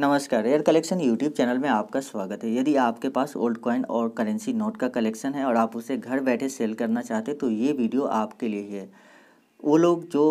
नमस्कार air collection YouTube channel में आपका स्वागत है यदि आपके पास ओल्ड कॉइन और करेंसी नोट का कलेक्शन है और आप उसे घर बैठे सेल करना चाहते तो ये वीडियो आपके लिए है वो लोग जो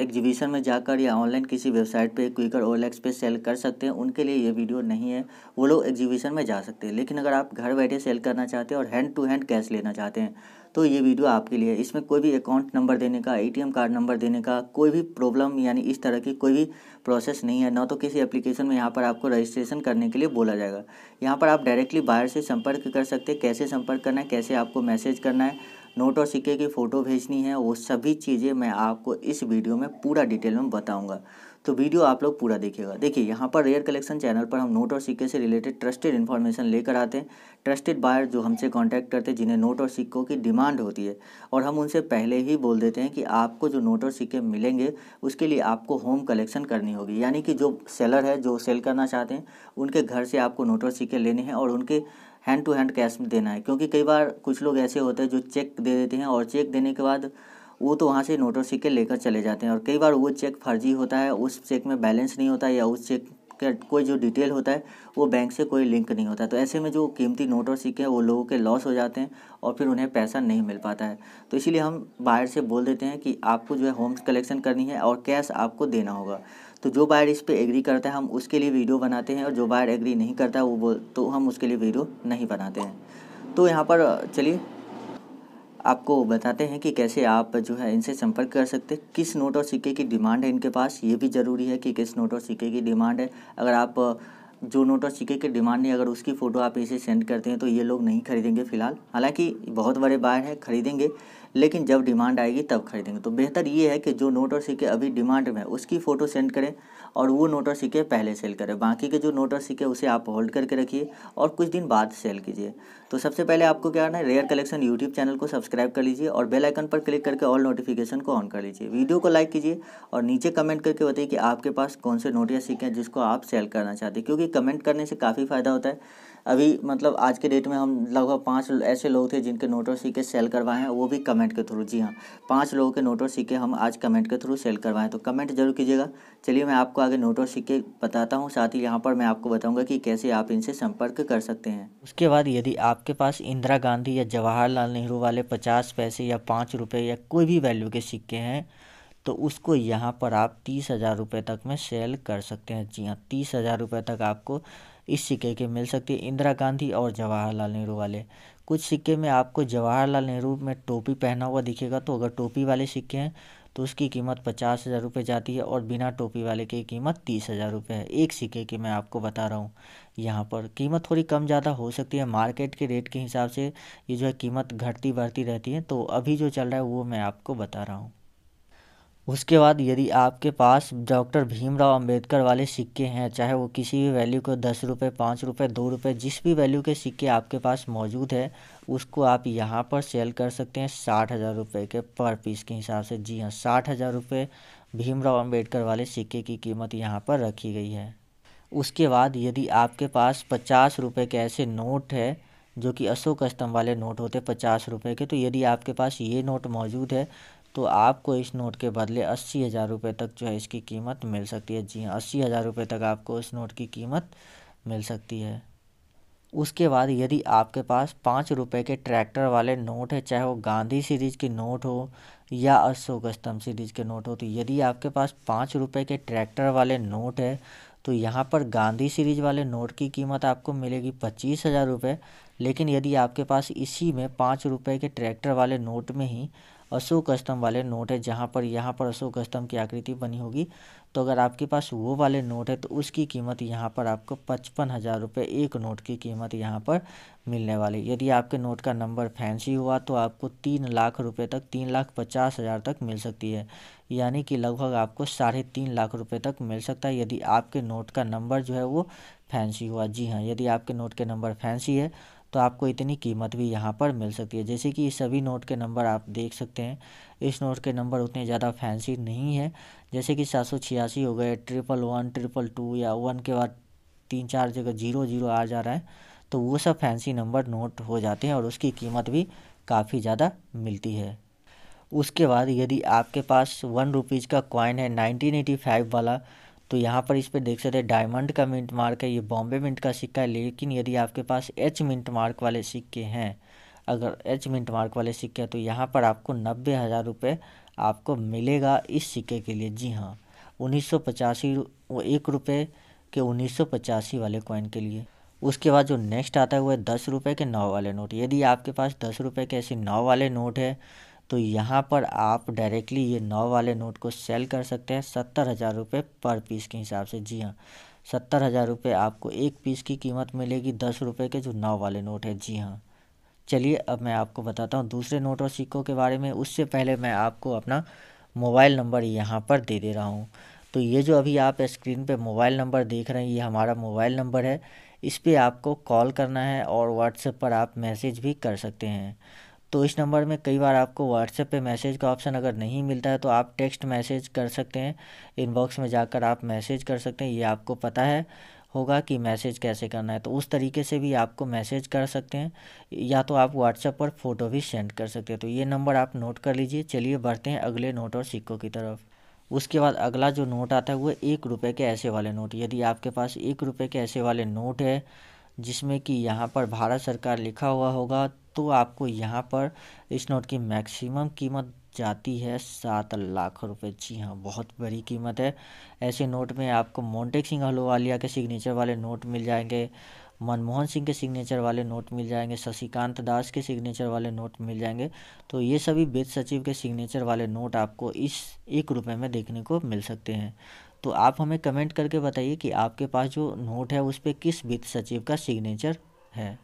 एग्जीबिशन में जाकर या ऑनलाइन किसी वेबसाइट पे क्विकर ओलेक्स पे सेल कर सकते हैं उनके लिए ये वीडियो नहीं है वो लोग एग्जीबिशन में जा सकते हैं लेकिन अगर आप घर बैठे सेल करना चाहते हैं और हैंड टू हैंड कैश लेना चाहते हैं तो ये वीडियो आपके लिए इसमें कोई भी अकाउंट नंबर देने का ए कार्ड नंबर देने का कोई भी प्रॉब्लम यानी इस तरह की कोई भी प्रोसेस नहीं है ना तो किसी एप्लीकेशन में यहाँ पर आपको रजिस्ट्रेशन करने के लिए बोला जाएगा यहाँ पर आप डायरेक्टली बाहर से संपर्क कर सकते हैं कैसे संपर्क करना है कैसे आपको मैसेज करना है नोट और सिक्के की फ़ोटो भेजनी है वो सभी चीज़ें मैं आपको इस वीडियो में पूरा डिटेल में बताऊंगा तो वीडियो आप लोग पूरा देखिएगा देखिए यहाँ पर रेयर कलेक्शन चैनल पर हम नोट और सिक्के से रिलेटेड ट्रस्टेड इन्फॉर्मेशन लेकर आते हैं ट्रस्टेड बायर जो हमसे कांटेक्ट करते हैं जिन्हें नोट और सिक्कों की डिमांड होती है और हम उनसे पहले ही बोल देते हैं कि आपको जो नोट और सिक्के मिलेंगे उसके लिए आपको होम कलेक्शन करनी होगी यानी कि जो सेलर है जो सेल करना चाहते हैं उनके घर से आपको नोट और सिक्के लेने हैं और उनके हैंड टू हैंड कैश में देना है क्योंकि कई बार कुछ लोग ऐसे होते हैं जो चेक दे देते हैं और चेक देने के बाद वो तो वहाँ से नोट और सिक्के लेकर चले जाते हैं और कई बार वो चेक फर्जी होता है उस चेक में बैलेंस नहीं होता या उस चेक का कोई जो डिटेल होता है वो बैंक से कोई लिंक नहीं होता तो ऐसे में जो कीमती नोट और सिक्के हैं वो लोगों के लॉस हो जाते हैं और फिर उन्हें पैसा नहीं मिल पाता है तो इसीलिए हम बाहर से बोल देते हैं कि आपको जो है होम कलेक्शन करनी है और कैश आपको देना होगा तो जो बायर इस पर एग्री करता है हम उसके लिए वीडियो बनाते हैं और जो बायर एग्री नहीं करता वो बोल तो हम उसके लिए वीडियो नहीं बनाते हैं तो यहाँ पर चलिए आपको बताते हैं कि कैसे आप जो है इनसे संपर्क कर सकते हैं किस नोट और सिक्के की डिमांड है इनके पास ये भी ज़रूरी है कि किस नोट और सिक्के की डिमांड है अगर आप जो नोट और सिक्के की डिमांड नहीं अगर उसकी फ़ोटो आप इसे सेंड करते हैं तो ये लोग नहीं खरीदेंगे फ़िलहाल हालांकि बहुत बड़े बायर हैं खरीदेंगे लेकिन जब डिमांड आएगी तब खरीदेंगे तो बेहतर ये है कि जो नोट और सिक्के अभी डिमांड में उसकी फ़ोटो सेंड करें और वो नोट और सिक्के पहले सेल करें बाकी के जो नोट और सिक्के उसे आप होल्ड करके रखिए और कुछ दिन बाद सेल कीजिए तो सबसे पहले आपको क्या करना है रेयर कलेक्शन यूट्यूब चैनल को सब्सक्राइब कर लीजिए और बेल आइकन पर क्लिक करके ऑल नोटिफिकेशन को ऑन कर लीजिए वीडियो को लाइक कीजिए और नीचे कमेंट करके बताइए कि आपके पास कौन से नोट या सिक्के हैं जिसको आप सेल करना चाहते हैं क्योंकि कमेंट करने से काफ़ी फ़ायदा होता है अभी मतलब आज के डेट में हम लगभग पाँच ऐसे लोग थे जिनके नोट और सिक्के सेल करवाए हैं वो भी कमेंट के थ्रू जी हाँ पाँच लोगों के नोट और सिक्के हम आज कमेंट के थ्रू सेल करवाएं तो कमेंट जरूर कीजिएगा चलिए मैं आपको आगे नोट और सिक्के बताता हूँ साथ ही यहाँ पर मैं आपको बताऊँगा कि कैसे आप इनसे संपर्क कर सकते हैं उसके बाद यदि आपके पास इंदिरा गांधी या जवाहरलाल नेहरू वाले पचास पैसे या पाँच रुपये या कोई भी वैल्यू के सिक्के हैं तो उसको यहाँ पर आप तीस हज़ार रुपये तक में सेल कर सकते हैं जी हाँ तीस हज़ार रुपये तक आपको इस सिक्के के मिल सकती है इंदिरा गांधी और जवाहरलाल नेहरू वाले कुछ सिक्के में आपको जवाहरलाल नेहरू में टोपी पहना हुआ दिखेगा तो अगर टोपी वाले सिक्के हैं तो उसकी कीमत पचास हज़ार रुपये जाती है और बिना टोपी वाले की कीमत तीस हज़ार रुपये है एक सिक्के की मैं आपको बता रहा हूँ यहाँ पर कीमत थोड़ी कम ज़्यादा हो सकती है मार्केट के रेट के हिसाब से ये जो है कीमत घटती बढ़ती रहती है तो अभी जो चल रहा है वो मैं आपको बता रहा हूँ उसके बाद यदि आपके पास डॉक्टर भीमराव अंबेडकर वाले सिक्के हैं चाहे वो किसी भी वैल्यू को दस रुपये पाँच रुपये दो रुपये जिस भी वैल्यू के सिक्के आपके पास मौजूद है उसको आप यहाँ पर सेल कर सकते हैं साठ हज़ार रुपये के पर पीस के हिसाब से जी हाँ साठ हज़ार रुपये भीमराव अंबेडकर वाले सिक्के की कीमत यहाँ पर रखी गई है उसके बाद यदि आपके पास पचास रुपये के ऐसे नोट है जो कि अशोक स्तंभ वाले नोट होते पचास रुपये के तो यदि आपके पास ये नोट मौजूद है तो आपको इस नोट के बदले अस्सी हज़ार रुपये तक जो है इसकी कीमत मिल सकती है जी हाँ अस्सी हज़ार रुपये तक आपको इस नोट की कीमत मिल सकती है उसके बाद यदि आपके पास पाँच रुपये के ट्रैक्टर वाले नोट है चाहे वो गांधी सीरीज़ के नोट हो या अशोक स्तंभ सीरीज़ के नोट हो तो यदि आपके पास पाँच रुपये के ट्रैक्टर वाले नोट है तो यहाँ पर गांधी सीरीज़ वाले नोट की कीमत आपको मिलेगी पच्चीस हज़ार रुपये लेकिन यदि आपके पास इसी में पाँच रुपये के ट्रैक्टर वाले नोट में ही अशोक स्तंभ वाले नोट है जहाँ पर यहाँ पर अशोक स्तंभ की आकृति बनी होगी तो अगर आपके पास वो वाले नोट है तो उसकी कीमत यहाँ पर आपको पचपन हज़ार रुपये एक नोट की कीमत यहाँ पर मिलने वाली यदि आपके नोट का नंबर फैंसी हुआ तो आपको तीन लाख रुपये तक तीन लाख पचास हज़ार तक मिल सकती है यानी कि लगभग आपको साढ़े तीन लाख रुपये तक मिल सकता है यदि आपके नोट का नंबर जो है वो फैंसी हुआ जी हाँ यदि आपके नोट के नंबर फैंसी है तो आपको इतनी कीमत भी यहाँ पर मिल सकती है जैसे कि सभी नोट के नंबर आप देख सकते हैं इस नोट के नंबर उतने ज़्यादा फैंसी नहीं है जैसे कि सात सौ छियासी हो गए ट्रिपल वन ट्रिपल टू या वन के बाद तीन चार जगह जीरो जीरो आ जा रहा है तो वो सब फैंसी नंबर नोट हो जाते हैं और उसकी कीमत भी काफ़ी ज़्यादा मिलती है उसके बाद यदि आपके पास वन रुपीज़ का कॉइन है नाइनटीन एटी फाइव वाला तो यहाँ पर इस पर देख सकते हैं डायमंड का मिंट मार्क है ये बॉम्बे मिंट का सिक्का है लेकिन यदि आपके पास एच मिंट मार्क वाले सिक्के हैं अगर एच मिंट मार्क वाले सिक्के हैं तो यहाँ पर आपको नब्बे हज़ार रुपये आपको मिलेगा इस सिक्के के लिए जी हाँ उन्नीस सौ पचासी एक रुपये के उन्नीस सौ पचासी वाले कॉइन के लिए उसके बाद जो नेक्स्ट आता है वो है दस रुपये के नौ वाले नोट यदि आपके पास दस रुपये के ऐसे नौ वाले नोट है तो यहाँ पर आप डायरेक्टली ये नौ वाले नोट को सेल कर सकते हैं सत्तर हज़ार रुपये पर पीस के हिसाब से जी हाँ सत्तर हज़ार रुपये आपको एक पीस की कीमत मिलेगी दस रुपये के जो नौ वाले नोट है जी हाँ चलिए अब मैं आपको बताता हूँ दूसरे नोट और सिक्कों के बारे में उससे पहले मैं आपको अपना मोबाइल नंबर यहाँ पर दे दे रहा हूँ तो ये जो अभी आप स्क्रीन पर मोबाइल नंबर देख रहे हैं ये हमारा मोबाइल नंबर है इस पर आपको कॉल करना है और व्हाट्सएप पर आप मैसेज भी कर सकते हैं तो इस नंबर में कई बार आपको व्हाट्सएप पे मैसेज का ऑप्शन अगर नहीं मिलता है तो आप टेक्स्ट मैसेज कर सकते हैं इनबॉक्स में जाकर आप मैसेज कर सकते हैं ये आपको पता है होगा कि मैसेज कैसे करना है तो उस तरीके से भी आपको मैसेज कर सकते हैं या तो आप व्हाट्सएप पर फ़ोटो भी सेंड कर सकते हैं तो ये नंबर आप नोट कर लीजिए चलिए बढ़ते हैं अगले नोट और सिक्कों की तरफ उसके बाद अगला जो नोट आता है वो एक रुपये के ऐसे वाले नोट यदि आपके पास एक रुपये के ऐसे वाले नोट है जिसमें कि यहाँ पर भारत सरकार लिखा हुआ होगा तो आपको यहाँ पर इस नोट की मैक्सिमम कीमत जाती है सात लाख रुपए जी हाँ बहुत बड़ी कीमत है ऐसे नोट में आपको मोन्टेक सिंह अहलूवालिया के सिग्नेचर वाले नोट मिल जाएंगे मनमोहन सिंह के सिग्नेचर वाले नोट मिल जाएंगे शशिकांत दास के सिग्नेचर वाले नोट मिल जाएंगे तो ये सभी वित्त सचिव के सिग्नेचर वाले नोट आपको इस एक रुपये में देखने को मिल सकते हैं तो आप हमें कमेंट करके बताइए कि आपके पास जो नोट है उस पर किस वित्त सचिव का सिग्नेचर है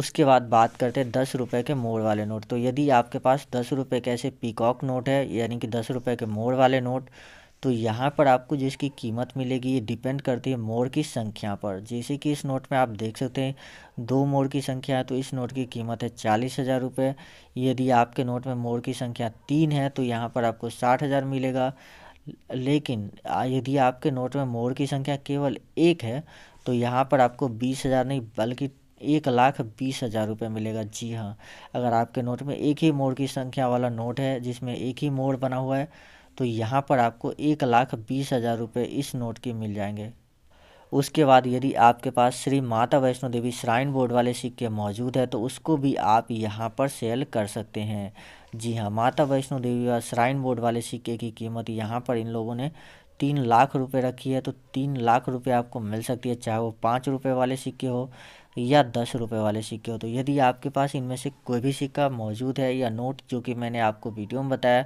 उसके बाद बात करते हैं दस रुपये के मोड़ वाले नोट तो यदि आपके पास दस रुपये के ऐसे पीकॉक नोट है यानी कि दस रुपये के मोड़ वाले नोट तो यहाँ पर आपको जिसकी कीमत मिलेगी ये डिपेंड करती है मोड़ की संख्या पर जैसे कि इस नोट में आप देख सकते हैं दो मोड़ की संख्या है तो इस नोट की कीमत है चालीस हज़ार रुपये यदि आपके नोट में मोड़ की संख्या तीन है तो यहाँ पर आपको साठ हज़ार मिलेगा लेकिन यदि आपके नोट में मोड़ की संख्या केवल एक है तो यहाँ पर आपको बीस हज़ार नहीं बल्कि एक लाख बीस हज़ार रुपये मिलेगा जी हाँ अगर आपके नोट में एक ही मोड़ की संख्या वाला नोट है जिसमें एक ही मोड़ बना हुआ है तो यहाँ पर आपको एक लाख बीस हज़ार रुपये इस नोट के मिल जाएंगे उसके बाद यदि आपके पास श्री माता वैष्णो देवी श्राइन बोर्ड वाले सिक्के मौजूद है तो उसको भी आप यहाँ पर सेल कर सकते हैं जी हाँ माता वैष्णो देवी व श्राइन बोर्ड वाले सिक्के की कीमत यहाँ पर इन लोगों ने तीन लाख रुपए रखी है तो तीन लाख रुपए आपको मिल सकती है चाहे वो पाँच रुपए वाले सिक्के हो या दस रुपये वाले सिक्के हो तो यदि आपके पास इनमें से कोई भी सिक्का मौजूद है या नोट जो कि मैंने आपको वीडियो में बताया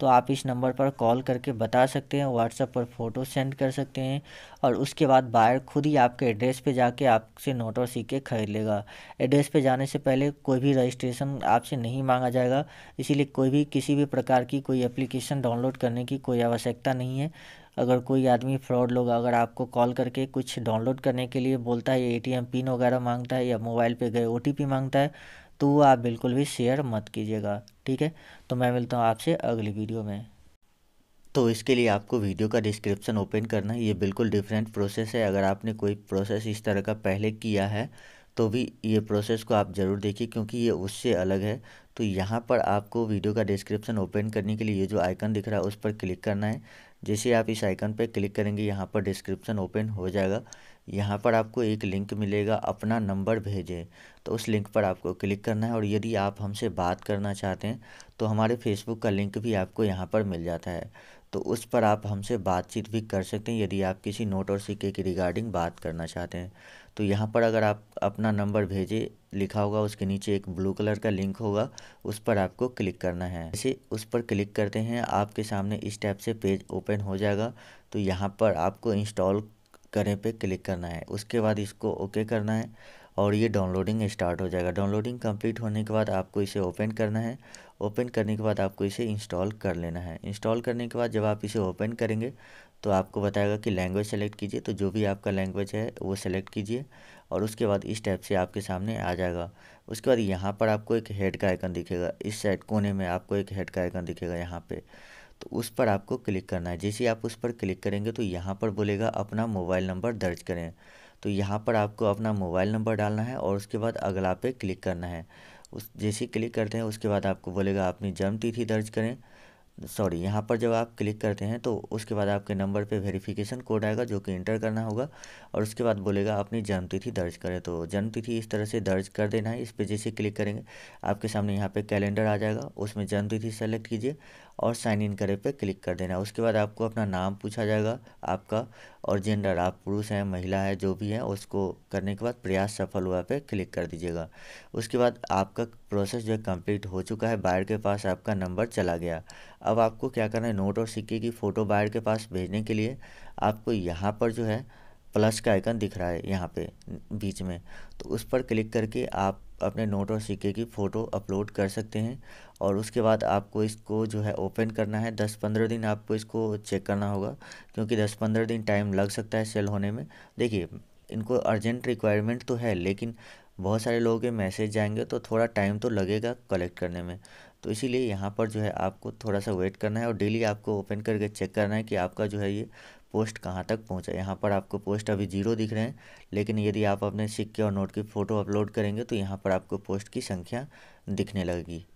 तो आप इस नंबर पर कॉल करके बता सकते हैं व्हाट्सएप पर फ़ोटो सेंड कर सकते हैं और उसके बाद बायर खुद ही आपके एड्रेस पे जाके आपसे नोट और सिक्के खरीद लेगा एड्रेस पे जाने से पहले कोई भी रजिस्ट्रेशन आपसे नहीं मांगा जाएगा इसीलिए कोई भी किसी भी प्रकार की कोई एप्लीकेशन डाउनलोड करने की कोई आवश्यकता नहीं है अगर कोई आदमी फ्रॉड लोग अगर आपको कॉल करके कुछ डाउनलोड करने के लिए बोलता है ए टी पिन वगैरह मांगता है या मोबाइल पे गए ओ मांगता है तो वो आप बिल्कुल भी शेयर मत कीजिएगा ठीक है तो मैं मिलता हूँ आपसे अगली वीडियो में तो इसके लिए आपको वीडियो का डिस्क्रिप्शन ओपन करना है ये बिल्कुल डिफरेंट प्रोसेस है अगर आपने कोई प्रोसेस इस तरह का पहले किया है तो भी ये प्रोसेस को आप ज़रूर देखिए क्योंकि ये उससे अलग है तो यहाँ पर आपको वीडियो का डिस्क्रिप्शन ओपन करने के लिए ये जो आइकन दिख रहा है उस पर क्लिक करना है जैसे आप इस आइकन पर क्लिक करेंगे यहाँ पर डिस्क्रिप्शन ओपन हो जाएगा यहाँ पर आपको एक लिंक मिलेगा अपना नंबर भेजें तो उस लिंक पर आपको क्लिक करना है और यदि आप हमसे बात करना चाहते हैं तो हमारे फेसबुक का लिंक भी आपको यहाँ पर मिल जाता है तो उस पर आप हमसे बातचीत भी कर सकते हैं यदि आप किसी नोट और सिक्के की रिगार्डिंग बात करना चाहते हैं तो यहाँ पर अगर आप अपना नंबर भेजें लिखा होगा उसके नीचे एक ब्लू कलर का लिंक होगा उस पर आपको क्लिक करना है जैसे उस पर क्लिक करते हैं आपके सामने इस टाइप से पेज ओपन हो जाएगा तो यहाँ पर आपको इंस्टॉल करें पे क्लिक करना है उसके बाद इसको ओके करना है और ये डाउनलोडिंग स्टार्ट हो जाएगा डाउनलोडिंग कंप्लीट होने के बाद आपको इसे ओपन करना है ओपन करने के बाद आपको इसे इंस्टॉल कर लेना है इंस्टॉल करने के बाद जब आप इसे ओपन करेंगे तो आपको बताएगा कि लैंग्वेज सेलेक्ट कीजिए तो जो भी आपका लैंग्वेज है वो सेलेक्ट कीजिए और उसके बाद इस टाइप से आपके सामने आ जाएगा उसके बाद यहाँ पर आपको एक हेड का आइकन दिखेगा इस साइड कोने में आपको एक हेड का आइकन दिखेगा यहाँ पे तो उस पर आपको क्लिक करना है जैसे आप उस पर क्लिक करेंगे तो यहाँ पर बोलेगा अपना मोबाइल नंबर दर्ज करें तो यहाँ पर आपको अपना मोबाइल नंबर डालना है और उसके बाद अगला पे क्लिक करना है उस जैसे क्लिक करते हैं उसके बाद आपको बोलेगा अपनी जन्म तिथि दर्ज करें सॉरी यहाँ पर जब आप क्लिक करते हैं तो उसके बाद आपके नंबर पे वेरिफिकेशन कोड आएगा जो कि इंटर करना होगा और उसके बाद बोलेगा अपनी जन्मतिथि दर्ज करें तो जन्मतिथि इस तरह से दर्ज कर देना है इस पर जैसे क्लिक करेंगे आपके सामने यहाँ पे कैलेंडर आ जाएगा उसमें जन्मतिथि सेलेक्ट कीजिए और साइन इन करे पे क्लिक कर देना उसके बाद आपको अपना नाम पूछा जाएगा आपका और जेंडर आप पुरुष हैं महिला है जो भी है उसको करने के बाद प्रयास सफल हुआ पे क्लिक कर दीजिएगा उसके बाद आपका प्रोसेस जो है कम्प्लीट हो चुका है बायर के पास आपका नंबर चला गया अब आपको क्या करना है नोट और सिक्के की फ़ोटो बायर के पास भेजने के लिए आपको यहाँ पर जो है प्लस का आइकन दिख रहा है यहाँ पे बीच में तो उस पर क्लिक करके आप अपने नोट और सिक्के की फ़ोटो अपलोड कर सकते हैं और उसके बाद आपको इसको जो है ओपन करना है दस पंद्रह दिन आपको इसको चेक करना होगा क्योंकि दस पंद्रह दिन टाइम लग सकता है सेल होने में देखिए इनको अर्जेंट रिक्वायरमेंट तो है लेकिन बहुत सारे लोगों के मैसेज जाएंगे तो थोड़ा टाइम तो लगेगा कलेक्ट करने में तो इसीलिए यहाँ पर जो है आपको थोड़ा सा वेट करना है और डेली आपको ओपन करके चेक करना है कि आपका जो है ये पोस्ट कहाँ तक पहुँचा यहाँ पर आपको पोस्ट अभी जीरो दिख रहे हैं लेकिन यदि आप अपने सिक्के और नोट की फ़ोटो अपलोड करेंगे तो यहाँ पर आपको पोस्ट की संख्या दिखने लगेगी